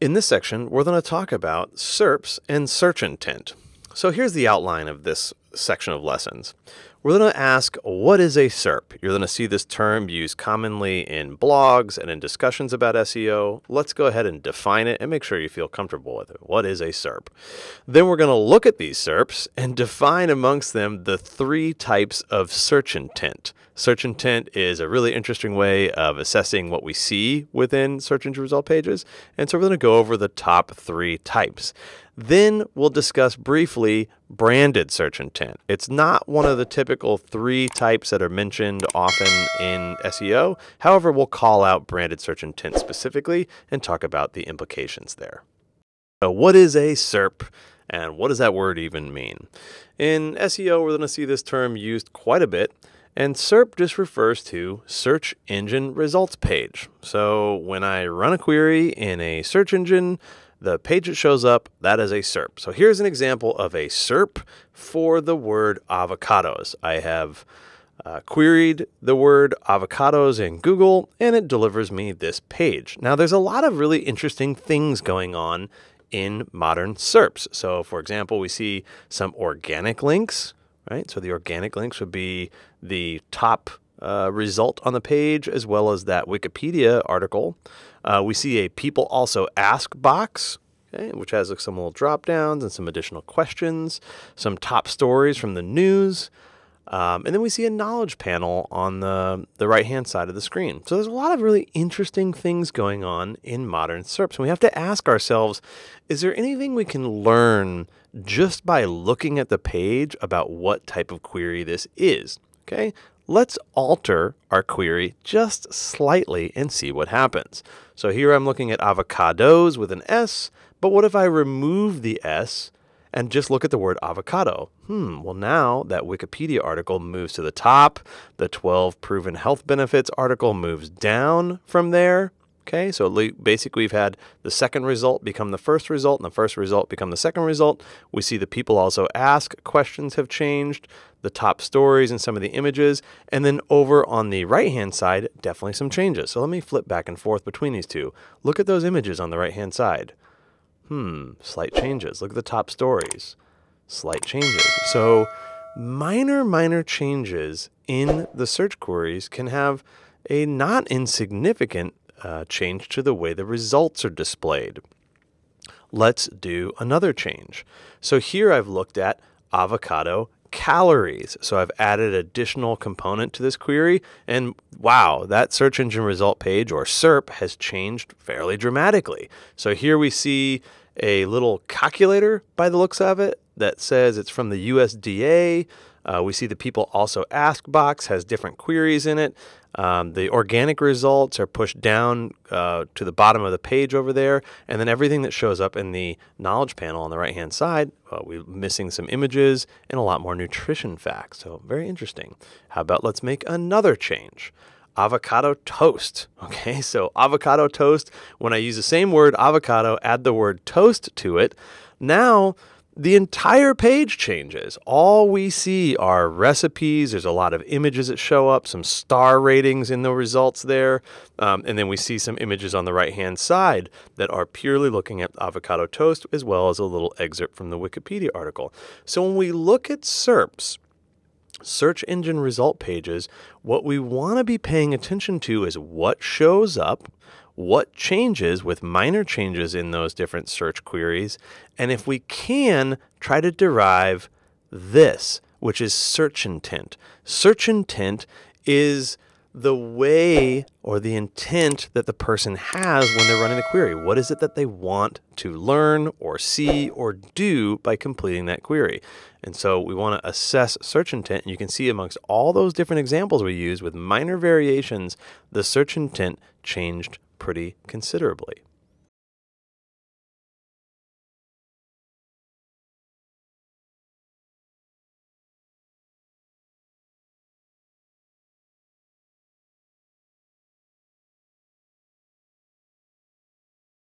In this section, we're going to talk about SERPs and search intent. So here's the outline of this section of lessons. We're going to ask, what is a SERP? You're going to see this term used commonly in blogs and in discussions about SEO. Let's go ahead and define it and make sure you feel comfortable with it. What is a SERP? Then we're going to look at these SERPs and define amongst them the three types of search intent. Search intent is a really interesting way of assessing what we see within search engine result pages. And so we're going to go over the top three types. Then we'll discuss briefly branded search intent. It's not one of the typical three types that are mentioned often in SEO. However, we'll call out branded search intent specifically and talk about the implications there. So what is a SERP? And what does that word even mean? In SEO, we're going to see this term used quite a bit. And SERP just refers to search engine results page. So when I run a query in a search engine, the page that shows up, that is a SERP. So here's an example of a SERP for the word avocados. I have uh, queried the word avocados in Google and it delivers me this page. Now, there's a lot of really interesting things going on in modern SERPs. So, for example, we see some organic links right? So the organic links would be the top uh, result on the page as well as that Wikipedia article. Uh, we see a people also ask box. Okay, which has like, some little drop downs and some additional questions, some top stories from the news, um, and then we see a knowledge panel on the, the right hand side of the screen. So there's a lot of really interesting things going on in modern SERPs. And we have to ask ourselves is there anything we can learn just by looking at the page about what type of query this is? Okay, let's alter our query just slightly and see what happens. So here I'm looking at avocados with an S, but what if I remove the S and just look at the word avocado. Hmm, well, now that Wikipedia article moves to the top, the 12 proven health benefits article moves down from there. Okay, so basically, we've had the second result become the first result, and the first result become the second result. We see the people also ask questions have changed, the top stories and some of the images. And then over on the right hand side, definitely some changes. So let me flip back and forth between these two. Look at those images on the right hand side. Hmm, slight changes. Look at the top stories. Slight changes. So minor, minor changes in the search queries can have a not insignificant uh, change to the way the results are displayed. Let's do another change. So here I've looked at avocado calories. So I've added additional component to this query and wow, that search engine result page or SERP has changed fairly dramatically. So here we see a little calculator by the looks of it that says it's from the USDA. Uh, we see the people also ask box has different queries in it. Um, the organic results are pushed down uh, to the bottom of the page over there, and then everything that shows up in the knowledge panel on the right hand side, uh, we're missing some images and a lot more nutrition facts. So, very interesting. How about let's make another change? Avocado toast. Okay, so avocado toast, when I use the same word avocado, add the word toast to it. Now, the entire page changes. All we see are recipes. There's a lot of images that show up, some star ratings in the results there. Um, and then we see some images on the right hand side that are purely looking at avocado toast, as well as a little excerpt from the Wikipedia article. So when we look at SERPs, search engine result pages, what we want to be paying attention to is what shows up, what changes with minor changes in those different search queries, and if we can, try to derive this, which is search intent. Search intent is the way or the intent that the person has when they're running the query. What is it that they want to learn or see or do by completing that query? And so we want to assess search intent. And you can see amongst all those different examples we use with minor variations, the search intent changed pretty considerably.